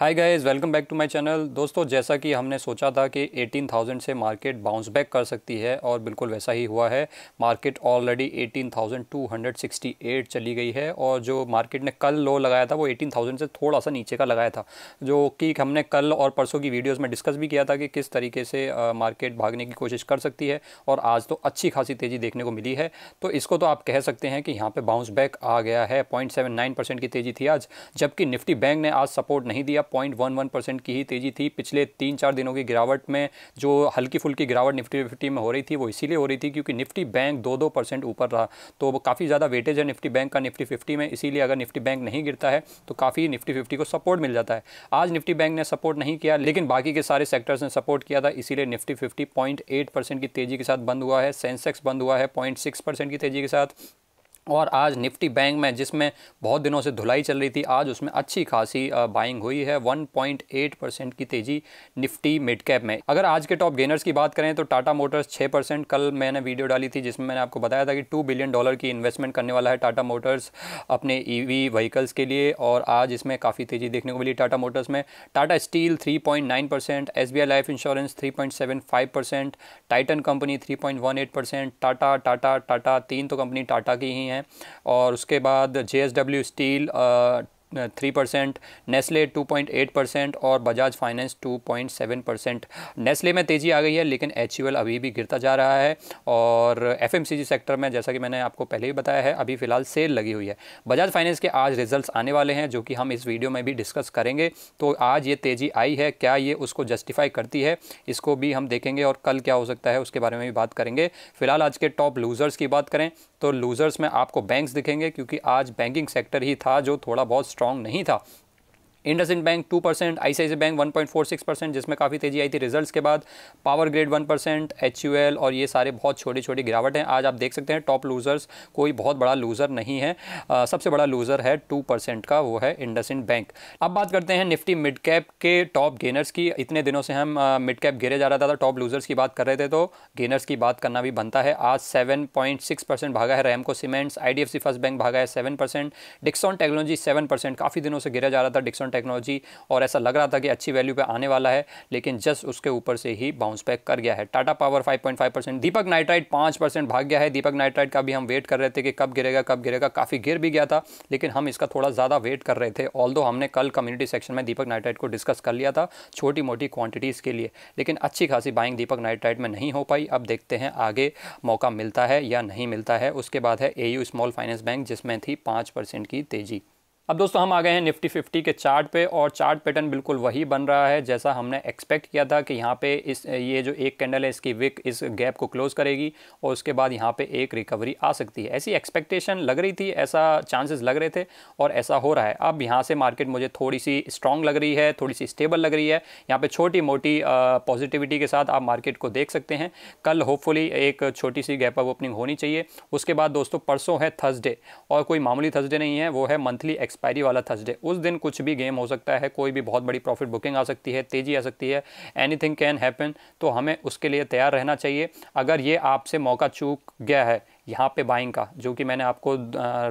hi guys welcome back to my channel दोस्तों जैसा कि हमने सोचा था कि 18,000 से मार्केट बाउंस बैक कर सकती है और बिल्कुल वैसा ही हुआ है मार्केट ऑलरेडी 18,268 चली गई है और जो मार्केट ने कल लो लगाया था वो 18,000 से थोड़ा सा नीचे का लगाया था जो कि हमने कल और परसों की वीडियोज़ में डिस्कस भी किया था कि किस तरीके से मार्केट भागने की कोशिश कर सकती है और आज तो अच्छी खासी तेज़ी देखने को मिली है तो इसको तो आप कह सकते हैं कि यहाँ पर बाउंस बैक आ गया है पॉइंट की तेज़ी थी आज जबकि निफ्टी बैंक ने आज सपोर्ट नहीं दिया पॉइंट वन वन परसेंट की ही तेज़ी थी पिछले तीन चार दिनों की गिरावट में जो हल्की फुल्की गिरावट निफ्टी फिफ्टी में हो रही थी वो इसीलिए हो रही थी क्योंकि निफ्टी बैंक दो दो परसेंट ऊपर रहा तो काफ़ी ज़्यादा वेटेज है निफ्टी बैंक का निफ्टी फिफ्टी में इसीलिए अगर निफ्टी बैंक नहीं गिरता है तो काफ़ी निफ्टी फिफ्टी को सपोर्ट मिल जाता है आज निफ्टी बैंक ने सपोर्ट नहीं किया लेकिन बाकी के सारे सेक्टर्स ने सपोर्ट किया था इसीलिए Nifty fifty point eight percent की तेज़ी के साथ बंद हुआ है सेंसेक्स बंद हुआ है पॉइंट सिक्स परसेंट की तेज़ी के साथ और आज निफ्टी बैंक में जिसमें बहुत दिनों से धुलाई चल रही थी आज उसमें अच्छी खासी बाइंग हुई है 1.8 परसेंट की तेज़ी निफ्टी मिड कैप में अगर आज के टॉप गेनर्स की बात करें तो टाटा मोटर्स 6 परसेंट कल मैंने वीडियो डाली थी जिसमें मैंने आपको बताया था कि 2 बिलियन डॉलर की इन्वेस्टमेंट करने वाला है टाटा मोटर्स अपने ई e व्हीकल्स के लिए और आज इसमें काफ़ी तेज़ी देखने को मिली टाटा मोटर्स में Tata steel three point life insurance three Titan company three Tata Tata Tata तीन तो कंपनी टाटा की ही हैं हैं और उसके बाद J steel three percent Nestle two point eight percent और Bajaj finance two point seven percent Nestle में तेज़ी आ गई है लेकिन एच अभी भी गिरता जा रहा है और एफ सेक्टर में जैसा कि मैंने आपको पहले ही बताया है अभी फ़िलहाल सेल लगी हुई है बजाज फाइनेंस के आज रिजल्ट आने वाले हैं जो कि हम इस वीडियो में भी डिस्कस करेंगे तो आज ये तेज़ी आई है क्या ये उसको जस्टिफाई करती है इसको भी हम देखेंगे और कल क्या हो सकता है उसके बारे में भी बात करेंगे फिलहाल आज के टॉप लूज़र्स की बात करें तो लूज़र्स में आपको बैंक्स दिखेंगे क्योंकि आज बैंकिंग सेक्टर ही था जो थोड़ा बहुत स्ट्रांग नहीं था IndusInd bank two percent I bank one point four six percent जिसमें काफ़ी तेजी आई थी रिजल्ट्स के बाद power grid one percent H U L और ये सारे बहुत छोटी छोटी गिरावट हैं आज आप देख सकते हैं टॉप लूज़र्स कोई बहुत बड़ा लूज़र नहीं है आ, सबसे बड़ा लूज़र है टू परसेंट का वो है इंडस इंड बैंक अब बात करते हैं निफ्टी मिड कैप के टॉप गेनर्स की इतने दिनों से हम मिड कैप गिरे जा रहा था टॉप तो लूज़र्स की बात कर रहे थे तो गेनर्स की बात करना भी बनता है आज सेवन पॉइंट सिक्स परसेंट भागा है Ramco cements I D F C first bank भागा है seven percent Dixon technology seven percent काफ़ी दिनों से गिरा जा रहा था डिक्सॉन टेक्नोलॉजी और ऐसा लग रहा था कि अच्छी वैल्यू पे आने वाला है लेकिन जस्ट उसके ऊपर से ही बाउंस बैक कर गया है Tata power 5.5 percent Deepak nitrite 5 percent भाग गया है दीपक नाइट्राइट का भी हम वेट कर रहे थे कि कब गिरेगा कब गिरेगा काफ़ी गिर भी गया था लेकिन हम इसका थोड़ा ज़्यादा वेट कर रहे थे ऑल हमने कल कम्युनिटी सेक्शन में दीपक नाइट्राइट को डिस्कस कर लिया था छोटी मोटी क्वान्टिटीज़ के लिए लेकिन अच्छी खासी बाइंग दीपक नाइट्राइट में नहीं हो पाई अब देखते हैं आगे मौका मिलता है या नहीं मिलता है उसके बाद है ए स्मॉल फाइनेंस बैंक जिसमें थी पाँच परसेंट की तेज़ी अब दोस्तों हम आ गए हैं निफ्टी फिफ्टी के चार्ट पे और चार्ट पैटर्न बिल्कुल वही बन रहा है जैसा हमने एक्सपेक्ट किया था कि यहाँ पे इस ये जो एक कैंडल है इसकी विक इस गैप को क्लोज़ करेगी और उसके बाद यहाँ पे एक रिकवरी आ सकती है ऐसी एक्सपेक्टेशन लग रही थी ऐसा चांसेस लग रहे थे और ऐसा हो रहा है अब यहाँ से मार्केट मुझे थोड़ी सी स्ट्रॉन्ग लग रही है थोड़ी सी स्टेबल लग रही है यहाँ पर छोटी मोटी पॉजिटिविटी के साथ आप मार्केट को देख सकते हैं कल होपफुली एक छोटी सी गैप अप ओपनिंग होनी चाहिए उसके बाद दोस्तों परसों है थर्सडे और कोई मामूली थर्सडे नहीं है वो है मंथली एक्स एक्सपायरी वाला थर्सडे उस दिन कुछ भी गेम हो सकता है कोई भी बहुत बड़ी प्रॉफिट बुकिंग आ सकती है तेज़ी आ सकती है एनीथिंग कैन हैपन तो हमें उसके लिए तैयार रहना चाहिए अगर ये आपसे मौका चूक गया है यहाँ पे बाइंग का जो कि मैंने आपको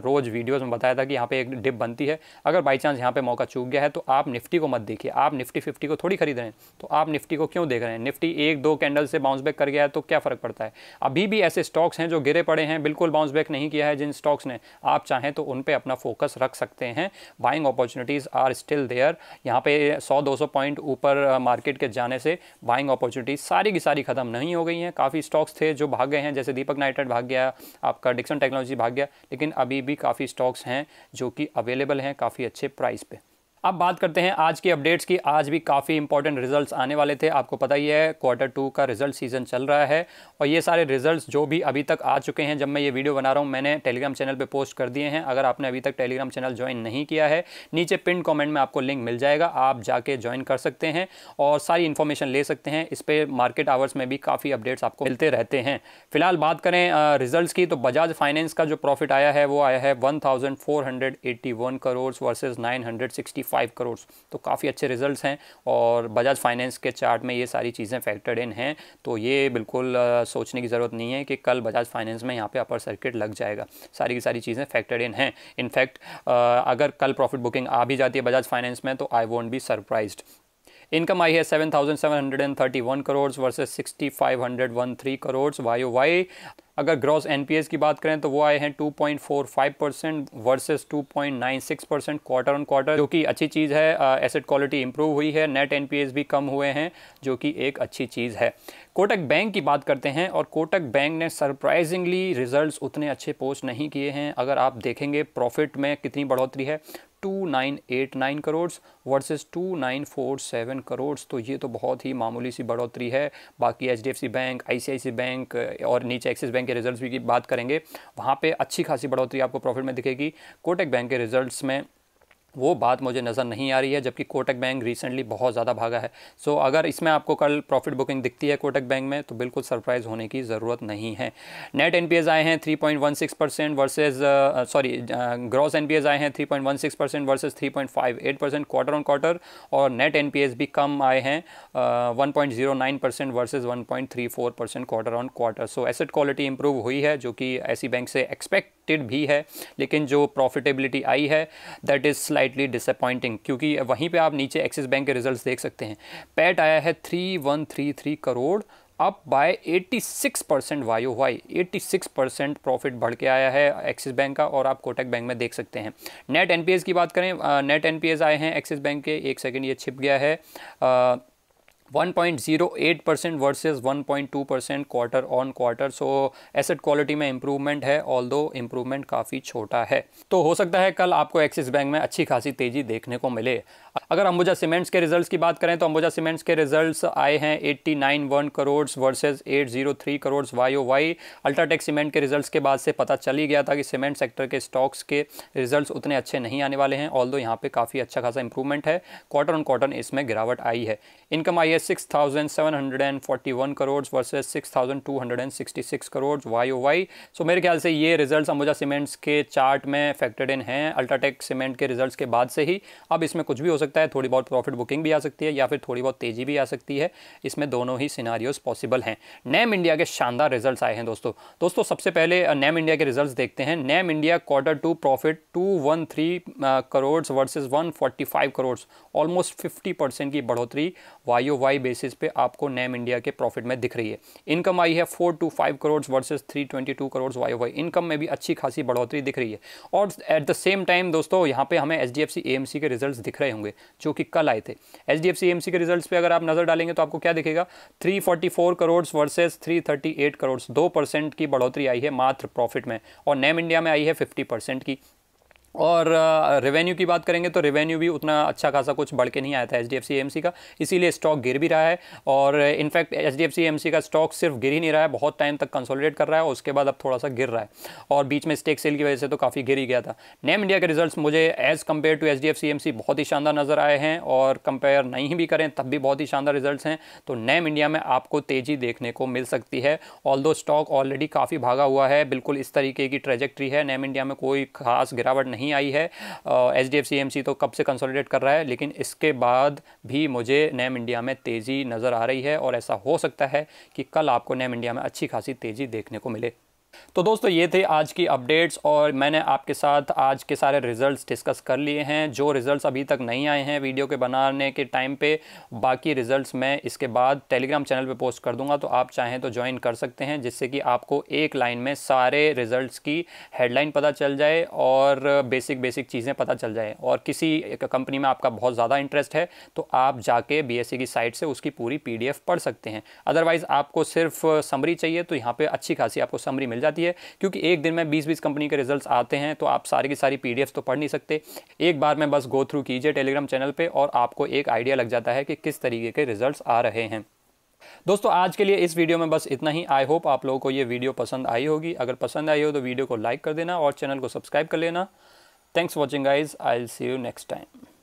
रोज़ वीडियोस में बताया था कि यहाँ पे एक डिप बनती है अगर बाई चांस यहाँ पे मौका चूक गया है तो आप निफ्टी को मत देखिए आप निफ्टी फिफ्टी को थोड़ी खरीद रहे हैं तो आप निफ्टी को क्यों देख रहे हैं निफ्टी एक दो कैंडल से बाउंस बैक कर गया है तो क्या फ़र्क पड़ता है अभी भी ऐसे स्टॉक्स हैं जो गिरे पड़े हैं बिल्कुल बाउंस बैक नहीं किया है जिन स्टॉक्स ने आप चाहें तो उन पर अपना फोकस रख सकते हैं buying opportunities are still there यहाँ पे सौ दो सौ पॉइंट ऊपर मार्केट के जाने से बाइंग अपॉर्चुनिटीज़ सारी की सारी ख़त्म नहीं हो गई हैं काफ़ी स्टॉक्स थे जो भाग गए हैं जैसे दीपक नाइटेड भाग गया आपका डिक्सन टेक्नोलॉजी भाग गया लेकिन अभी भी काफ़ी स्टॉक्स हैं जो कि अवेलेबल हैं काफ़ी अच्छे प्राइस पर अब बात करते हैं आज की अपडेट्स की आज भी काफ़ी इंपॉर्टेंट रिजल्ट्स आने वाले थे आपको पता ही है क्वार्टर टू का रिजल्ट सीजन चल रहा है और ये सारे रिजल्ट्स जो भी अभी तक आ चुके हैं जब मैं ये वीडियो बना रहा हूँ मैंने टेलीग्राम चैनल पर पोस्ट कर दिए हैं अगर आपने अभी तक टेलीग्राम चैनल ज्वाइन नहीं किया है नीचे पिन कॉमेंट में आपको लिंक मिल जाएगा आप जाके ज्वाइन कर सकते हैं और सारी इन्फॉर्मेशन ले सकते हैं इस पर मार्केट आवर्स में भी काफ़ी अपडेट्स आपको मिलते रहते हैं फिलहाल बात करें रिज़ल्ट की तो बजाज फाइनेंस का जो प्रॉफिट आया है वो आया है one crore versus 965 five crore तो काफ़ी अच्छे रिजल्ट्स हैं और बजाज फाइनेंस के चार्ट में ये सारी चीज़ें फैक्टर्ड इन हैं तो ये बिल्कुल सोचने की ज़रूरत नहीं है कि कल बजाज फाइनेंस में यहाँ पे अपर सर्किट लग जाएगा सारी की सारी चीज़ें फैक्टर्ड इन हैं इनफैक्ट अगर कल प्रॉफिट बुकिंग आ भी जाती है बजाज फाइनेंस में तो I won't be surprised income आई है seven seven thousand hundred and thirty one crore versus sixty five hundred one three crore Y O Y अगर ग्रॉस एन की बात करें तो वो आए हैं 2.45 percent versus 2.96 percent quarter on quarter जो कि अच्छी चीज़ है एसेट क्वालिटी इंप्रूव हुई है नेट एन भी कम हुए हैं जो कि एक अच्छी चीज़ है कोटक बैंक की बात करते हैं और कोटक बैंक ने सरप्राइजिंगली रिजल्ट्स उतने अच्छे पोस्ट नहीं किए हैं अगर आप देखेंगे प्रॉफिट में कितनी बढ़ोतरी है 2989 करोड़ वर्सेस 2947 करोड़ तो ये तो बहुत ही मामूली सी बढ़ोतरी है बाकी एच बैंक आई बैंक और नीचे एक्सिस बैंक के रिजल्ट्स भी की बात करेंगे वहाँ पे अच्छी खासी बढ़ोतरी आपको प्रॉफिट में दिखेगी कोटक बैंक के रिजल्ट्स में वो बात मुझे नज़र नहीं आ रही है जबकि कोटक बैंक रिसेंटली बहुत ज़्यादा भागा है सो so, अगर इसमें आपको कल प्रॉफिट बुकिंग दिखती है कोटक बैंक में तो बिल्कुल सरप्राइज़ होने की ज़रूरत नहीं है नेट एन आए हैं 3.16 percent versus sorry gross N आए हैं 3.16 percent versus 3.58 percent quarter on quarter और नेट एन भी कम आए हैं one point percent versus one percent quarter on quarter so asset quality improve हुई है जो कि ऐसी बैंक से एक्सपेक्ट एक्सपेक्टेड भी है लेकिन जो प्रॉफिटेबिलिटी आई है दैट इज़ स्लाइटली डिसअपॉइंटिंग क्योंकि वहीं पे आप नीचे एक्सिस बैंक के रिजल्ट्स देख सकते हैं पैट आया है three one three three crore up by 86 percent Y Y eighty percent profit बढ़ के आया है एक्सिस बैंक का और आप कोटक बैंक में देख सकते हैं नेट एनपीएस की बात करें नेट एनपीएस आए हैं एक्सिस बैंक के एक सेकेंड ये छिप गया है आ, 1.08 percent versus 1.2 percent quarter on quarter so asset quality में इंप्रूवमेंट है ऑल दो इम्प्रूवमेंट काफ़ी छोटा है तो हो सकता है कल आपको एक्सिस बैंक में अच्छी खासी तेज़ी देखने को मिले अगर अंबुजा सीमेंट्स के रिजल्ट्स की बात करें तो अंबुजा सीमेंट्स के रिजल्ट्स आए हैं one crore versus 803 crore Y O Y UltraTech cement के रिजल्ट्स के बाद से पता चल ही गया था कि सीमेंट सेक्टर के स्टॉक्स के रिजल्ट्स उतने अच्छे नहीं आने वाले हैं ऑल दो यहाँ पर काफ़ी अच्छा खासा इंप्रूवमेंट है क्वार्टर ऑन क्वार्टर इसमें गिरावट आई है इनकम आई ये one crore versus six thousand two hundred and sixty six crore Y O Y so मेरे ख्याल से ये रिजल्ट अंबुजा सीमेंट्स के चार्ट में फैक्टर्ड इन हैं अल्ट्राटेक सीमेंट के रिजल्ट के बाद से ही अब इसमें कुछ भी हो सकता है थोड़ी बहुत प्रॉफिट बुकिंग भी आ सकती है या फिर थोड़ी बहुत तेज़ी भी आ सकती है इसमें दोनों ही सिनारियोज पॉसिबल हैं नैम इंडिया के शानदार रिजल्ट आए हैं दोस्तों दोस्तों सबसे पहले नैम इंडिया के रिजल्ट देखते हैं NAM India quarter two profit two one three crore versus one forty five crore almost fifty percent की बढ़ोतरी वाई ओ वाई बेसिस पे आपको नैम इंडिया के प्रॉफिट में दिख रही है इनकम आई है four two five crore versus three twenty two crore Y Y income में भी अच्छी खासी बढ़ोतरी दिख रही है और एट द सेम टाइम दोस्तों यहाँ पे हमें H D F C A M C के रिजल्ट दिख रहे होंगे जो कि कल आए थे H D F C A M C के रिजल्ट पर अगर आप नजर डालेंगे तो आपको क्या दिखेगा three forty four crore versus three thirty eight crore दो परसेंट की बढ़ोतरी आई है मात्र प्रॉफिट में और नैम इंडिया में आई है फिफ्टी परसेंट की और रेवेन्यू की बात करेंगे तो रेवेन्यू भी उतना अच्छा खासा कुछ बढ़ के नहीं आया था H D F C M C का इसीलिए स्टॉक गिर भी रहा है और in fact H D F C M C का स्टॉक सिर्फ गिर ही नहीं रहा है बहुत टाइम तक कंसोलिडेट कर रहा है और उसके बाद अब थोड़ा सा गिर रहा है और बीच में स्टेक सेल की वजह से तो काफ़ी गिर ही गया था नेम इंडिया के रिजल्ट मुझे as compare to H D F C M C बहुत ही शानदार नज़र आए हैं और कंपेयर नहीं भी करें तब भी बहुत ही शानदार रिजल्ट हैं तो नेम इंडिया में आपको तेज़ी देखने को मिल सकती है ऑल दो स्टॉक ऑलरेडी काफ़ी भागा हुआ है बिल्कुल इस तरीके की ट्रेजेक्ट्री है नेम इंडिया में कोई खास गिरावट नहीं नहीं आई है H D F C M C तो कब से कंसोलिडेट कर रहा है लेकिन इसके बाद भी मुझे नैम इंडिया में तेज़ी नज़र आ रही है और ऐसा हो सकता है कि कल आपको नैम इंडिया में अच्छी खासी तेज़ी देखने को मिले तो दोस्तों ये थे आज की अपडेट्स और मैंने आपके साथ आज के सारे रिजल्ट्स डिस्कस कर लिए हैं जो रिजल्ट्स अभी तक नहीं आए हैं वीडियो के बनाने के टाइम पे बाकी रिजल्ट्स मैं इसके बाद टेलीग्राम चैनल पे पोस्ट कर दूंगा तो आप चाहें तो ज्वाइन कर सकते हैं जिससे कि आपको एक लाइन में सारे रिजल्ट्स की हेडलाइन पता चल जाए और बेसिक बेसिक चीज़ें पता चल जाए और किसी कंपनी में आपका बहुत ज़्यादा इंटरेस्ट है तो आप जाके बी e की साइट से उसकी पूरी पी पढ़ सकते हैं अदरवाइज़ आपको सिर्फ समरी चाहिए तो यहाँ पर अच्छी खासी आपको समरी मिल जाए जाती है क्योंकि एक दिन में बीस बीस कंपनी के रिजल्ट आते हैं तो आप सारी की सारी पी तो पढ़ नहीं सकते एक बार में बस गो थ्रू कीजिए टेलीग्राम चैनल पर और आपको एक आइडिया लग जाता है कि किस तरीके के रिजल्ट आ रहे हैं दोस्तों आज के लिए इस वीडियो में बस इतना ही आई होप आप लोगों को ये वीडियो पसंद आई होगी अगर पसंद आई हो तो वीडियो को लाइक कर देना और चैनल को सब्सक्राइब कर लेना thanks watching guys I see you next time